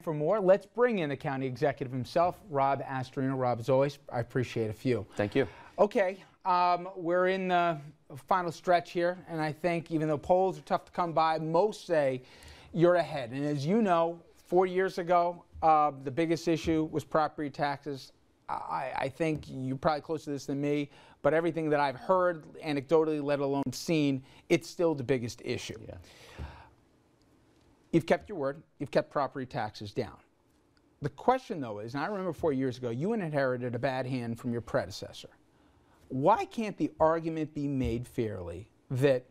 For more, let's bring in the county executive himself, Rob Astorino. Rob, as always, I appreciate a few. Thank you. Okay, um, we're in the final stretch here, and I think even though polls are tough to come by, most say you're ahead. And as you know, four years ago, uh, the biggest issue was property taxes. I, I think you're probably closer to this than me, but everything that I've heard anecdotally, let alone seen, it's still the biggest issue. Yeah. You've kept your word. You've kept property taxes down. The question, though, is, and I remember four years ago, you inherited a bad hand from your predecessor. Why can't the argument be made fairly that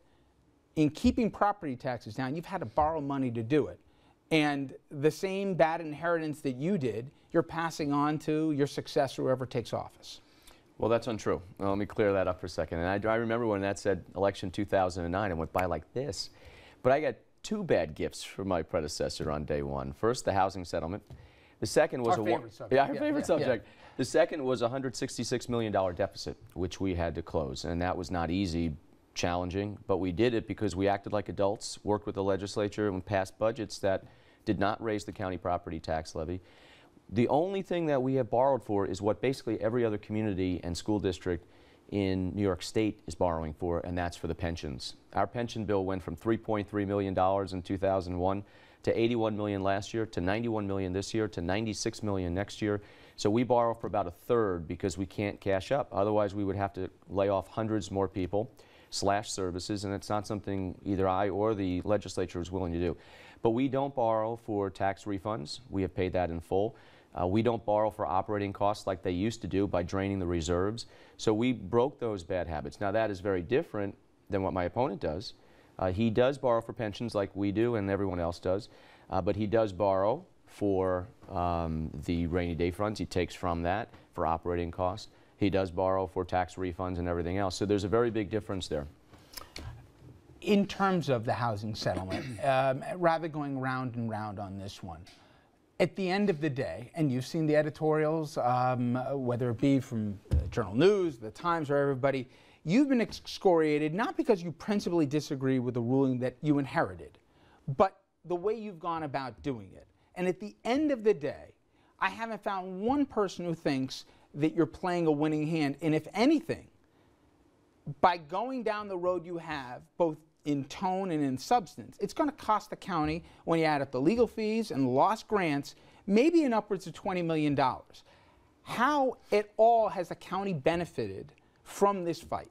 in keeping property taxes down, you've had to borrow money to do it? And the same bad inheritance that you did, you're passing on to your successor, whoever takes office. Well, that's untrue. Well, let me clear that up for a second. And I, I remember when that said election 2009 and went by like this. But I got two bad gifts from my predecessor on day one. First, the housing settlement. The second was our a favorite subject. Yeah, our yeah, favorite yeah, subject. Yeah. The second was a $166 million deficit, which we had to close. And that was not easy, challenging, but we did it because we acted like adults, worked with the legislature, and passed budgets that did not raise the county property tax levy. The only thing that we have borrowed for is what basically every other community and school district in New York State is borrowing for, and that's for the pensions. Our pension bill went from $3.3 million in 2001 to 81 million last year, to 91 million this year, to 96 million next year. So we borrow for about a third because we can't cash up. Otherwise, we would have to lay off hundreds more people, slash services, and it's not something either I or the legislature is willing to do. But we don't borrow for tax refunds. We have paid that in full. Uh, we don't borrow for operating costs like they used to do by draining the reserves. So we broke those bad habits. Now that is very different than what my opponent does. Uh, he does borrow for pensions like we do and everyone else does, uh, but he does borrow for um, the rainy day funds. He takes from that for operating costs. He does borrow for tax refunds and everything else. So there's a very big difference there in terms of the housing settlement, um, rather going round and round on this one, at the end of the day, and you've seen the editorials, um, whether it be from the Journal News, the Times, or everybody, you've been excoriated not because you principally disagree with the ruling that you inherited, but the way you've gone about doing it. And at the end of the day, I haven't found one person who thinks that you're playing a winning hand. And if anything, by going down the road you have, both in tone and in substance. It's going to cost the county, when you add up the legal fees and lost grants, maybe in upwards of $20 million. How at all has the county benefited from this fight?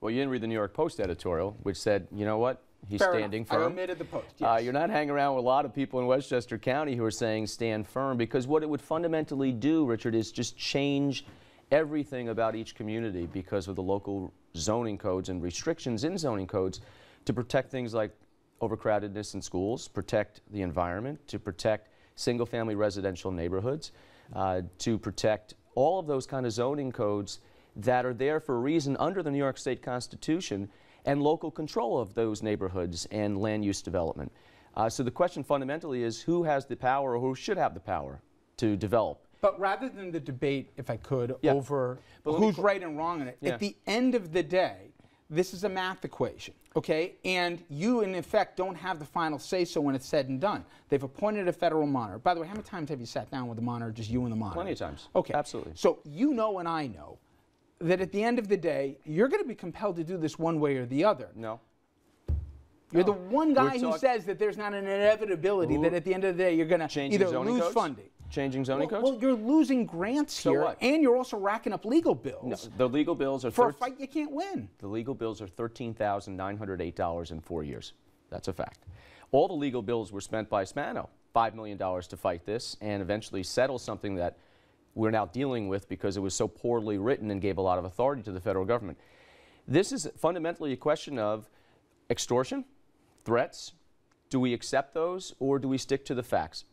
Well, you didn't read the New York Post editorial, which said, you know what? He's Fair standing enough. firm. I omitted the post. Uh, yes. Uh, you're not hanging around with a lot of people in Westchester County who are saying stand firm because what it would fundamentally do, Richard, is just change everything about each community because of the local zoning codes and restrictions in zoning codes to protect things like overcrowdedness in schools, protect the environment, to protect single-family residential neighborhoods, uh, to protect all of those kind of zoning codes that are there for a reason under the New York State Constitution and local control of those neighborhoods and land use development. Uh, so the question fundamentally is who has the power or who should have the power to develop but rather than the debate, if I could, yeah. over but who's right and wrong in it, yeah. at the end of the day, this is a math equation, okay? And you, in effect, don't have the final say so when it's said and done. They've appointed a federal monitor. By the way, how many times have you sat down with the monitor, just you and the monitor? Plenty of times. Okay. Absolutely. So you know and I know that at the end of the day, you're going to be compelled to do this one way or the other. No. You're no. the one guy who says that there's not an inevitability Ooh. that at the end of the day you're going to either lose codes? funding changing zoning well, codes? Well, you're losing grants so here, what? and you're also racking up legal bills. No, the legal bills are for a fight you can't win. The legal bills are thirteen thousand nine hundred eight dollars in four years. That's a fact. All the legal bills were spent by Spano, five million dollars to fight this, and eventually settle something that we're now dealing with because it was so poorly written and gave a lot of authority to the federal government. This is fundamentally a question of extortion, threats. Do we accept those, or do we stick to the facts?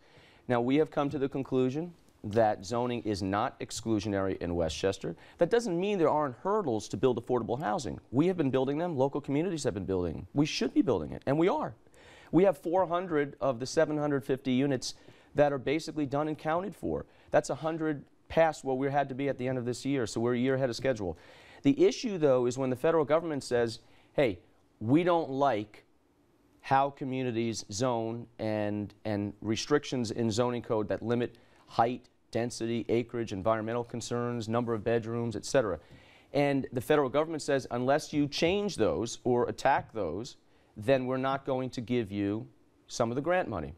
Now, we have come to the conclusion that zoning is not exclusionary in Westchester. That doesn't mean there aren't hurdles to build affordable housing. We have been building them, local communities have been building. We should be building it, and we are. We have 400 of the 750 units that are basically done and counted for. That's 100 past what we had to be at the end of this year, so we're a year ahead of schedule. The issue, though, is when the federal government says, hey, we don't like how communities zone and, and restrictions in zoning code that limit height, density, acreage, environmental concerns, number of bedrooms, et cetera. And the federal government says unless you change those or attack those, then we're not going to give you some of the grant money.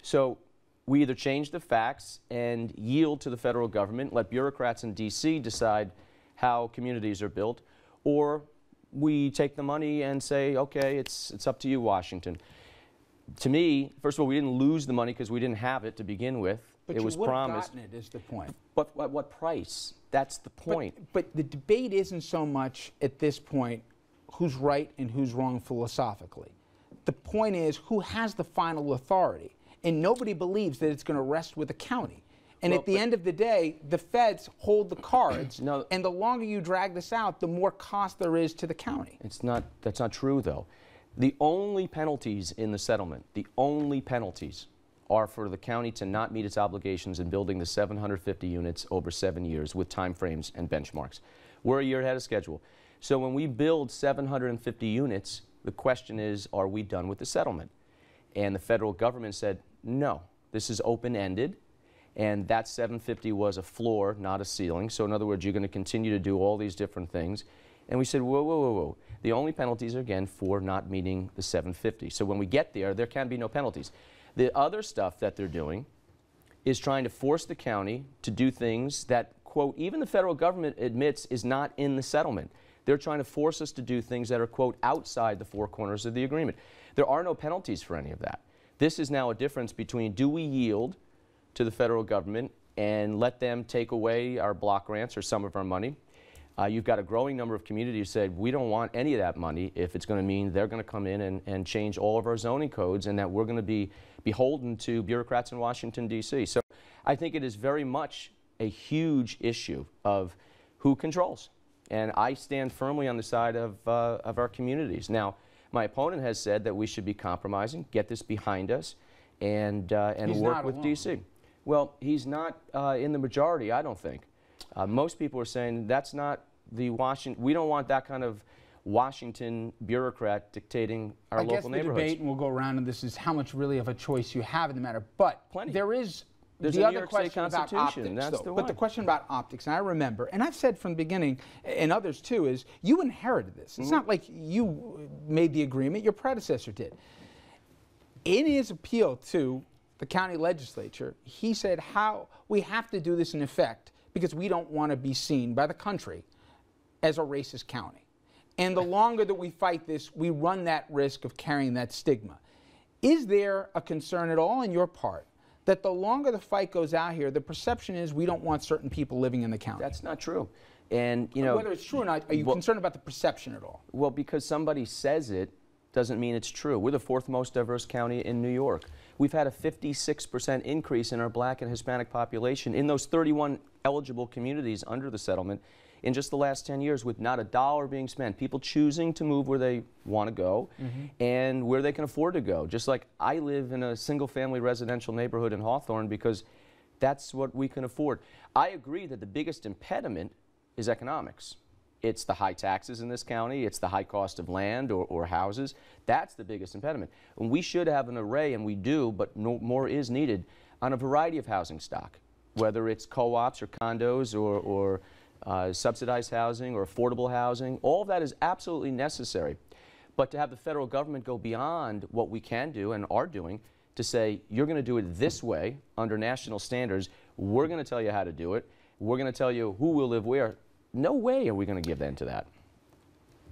So we either change the facts and yield to the federal government, let bureaucrats in D.C. decide how communities are built, or we take the money and say, okay, it's, it's up to you, Washington. To me, first of all, we didn't lose the money because we didn't have it to begin with. But it was promised. But it is the point. But at what price? That's the point. But, but the debate isn't so much at this point who's right and who's wrong philosophically. The point is who has the final authority. And nobody believes that it's going to rest with the county. And well, at the end of the day, the feds hold the cards. no, and the longer you drag this out, the more cost there is to the county. It's not, that's not true, though. The only penalties in the settlement, the only penalties are for the county to not meet its obligations in building the 750 units over seven years with timeframes and benchmarks. We're a year ahead of schedule. So when we build 750 units, the question is, are we done with the settlement? And the federal government said, no, this is open-ended and that 750 was a floor, not a ceiling. So in other words, you're going to continue to do all these different things. And we said, whoa, whoa, whoa, whoa. The only penalties are, again, for not meeting the 750. So when we get there, there can be no penalties. The other stuff that they're doing is trying to force the county to do things that, quote, even the federal government admits is not in the settlement. They're trying to force us to do things that are, quote, outside the four corners of the agreement. There are no penalties for any of that. This is now a difference between do we yield – to the federal government and let them take away our block grants or some of our money. Uh, you've got a growing number of communities who said, we don't want any of that money if it's going to mean they're going to come in and, and change all of our zoning codes and that we're going to be beholden to bureaucrats in Washington, D.C. So I think it is very much a huge issue of who controls. And I stand firmly on the side of, uh, of our communities. Now, my opponent has said that we should be compromising, get this behind us, and, uh, and He's work with D.C. Well, he's not uh, in the majority, I don't think. Uh, most people are saying that's not the Washington. We don't want that kind of Washington bureaucrat dictating our I local neighborhoods. I guess the debate, and we'll go around, and this is how much really of a choice you have in the matter. But Plenty. there is There's the other question about optics, that's though. The but the question about optics, and I remember, and I've said from the beginning, and others too, is you inherited this. It's mm -hmm. not like you made the agreement; your predecessor did. In his appeal to the county legislature, he said how we have to do this in effect because we don't want to be seen by the country as a racist county. And the longer that we fight this, we run that risk of carrying that stigma. Is there a concern at all on your part that the longer the fight goes out here, the perception is we don't want certain people living in the county? That's not true. And you know whether it's true or not, are you well, concerned about the perception at all? Well, because somebody says it doesn't mean it's true. We're the fourth most diverse county in New York. We've had a 56% increase in our black and Hispanic population in those 31 eligible communities under the settlement in just the last 10 years with not a dollar being spent. People choosing to move where they want to go mm -hmm. and where they can afford to go. Just like I live in a single family residential neighborhood in Hawthorne because that's what we can afford. I agree that the biggest impediment is economics. It's the high taxes in this county. It's the high cost of land or, or houses. That's the biggest impediment. And we should have an array, and we do, but no, more is needed on a variety of housing stock, whether it's co-ops or condos or, or uh, subsidized housing or affordable housing. All of that is absolutely necessary. But to have the federal government go beyond what we can do and are doing to say, you're going to do it this way under national standards, we're going to tell you how to do it, we're going to tell you who will live where, no way are we going to give in to that.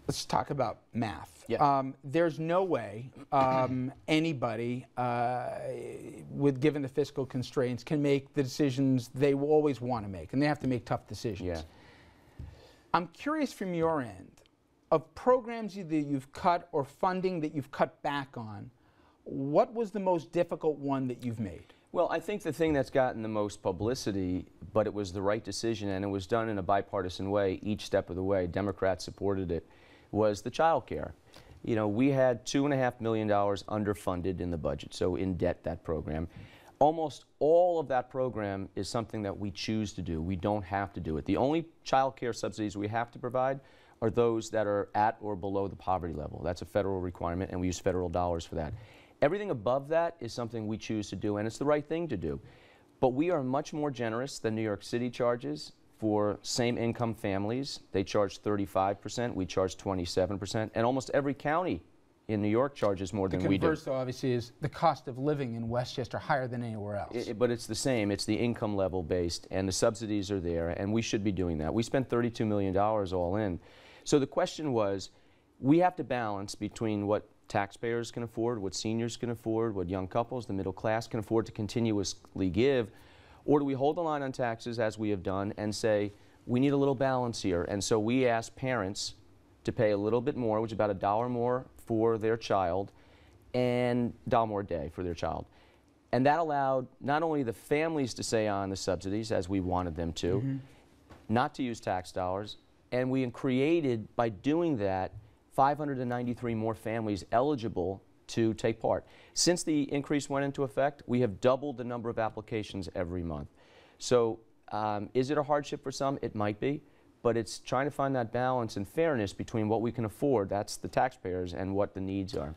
Let's talk about math. Yeah. Um, there's no way um, anybody, uh, with given the fiscal constraints, can make the decisions they will always want to make, and they have to make tough decisions. Yeah. I'm curious from your end of programs that you've cut or funding that you've cut back on. What was the most difficult one that you've made? Well, I think the thing that's gotten the most publicity, but it was the right decision and it was done in a bipartisan way each step of the way, Democrats supported it, was the child care. You know, we had $2.5 million underfunded in the budget, so in debt, that program. Almost all of that program is something that we choose to do. We don't have to do it. The only child care subsidies we have to provide are those that are at or below the poverty level. That's a federal requirement, and we use federal dollars for that. Everything above that is something we choose to do, and it's the right thing to do. But we are much more generous than New York City charges for same income families. They charge 35%, we charge 27%, and almost every county in New York charges more the than we do. The converse, though, obviously, is the cost of living in Westchester higher than anywhere else. It, it, but it's the same. It's the income level based, and the subsidies are there, and we should be doing that. We spent $32 million all in. So the question was, we have to balance between what taxpayers can afford, what seniors can afford, what young couples, the middle class can afford to continuously give? Or do we hold the line on taxes as we have done and say, we need a little balance here? And so we ask parents to pay a little bit more, which is about a dollar more for their child and dollar more a day for their child. And that allowed not only the families to stay on the subsidies as we wanted them to, mm -hmm. not to use tax dollars, and we created, by doing that, 593 more families eligible to take part. Since the increase went into effect, we have doubled the number of applications every month. So um, is it a hardship for some? It might be, but it's trying to find that balance and fairness between what we can afford, that's the taxpayers, and what the needs are.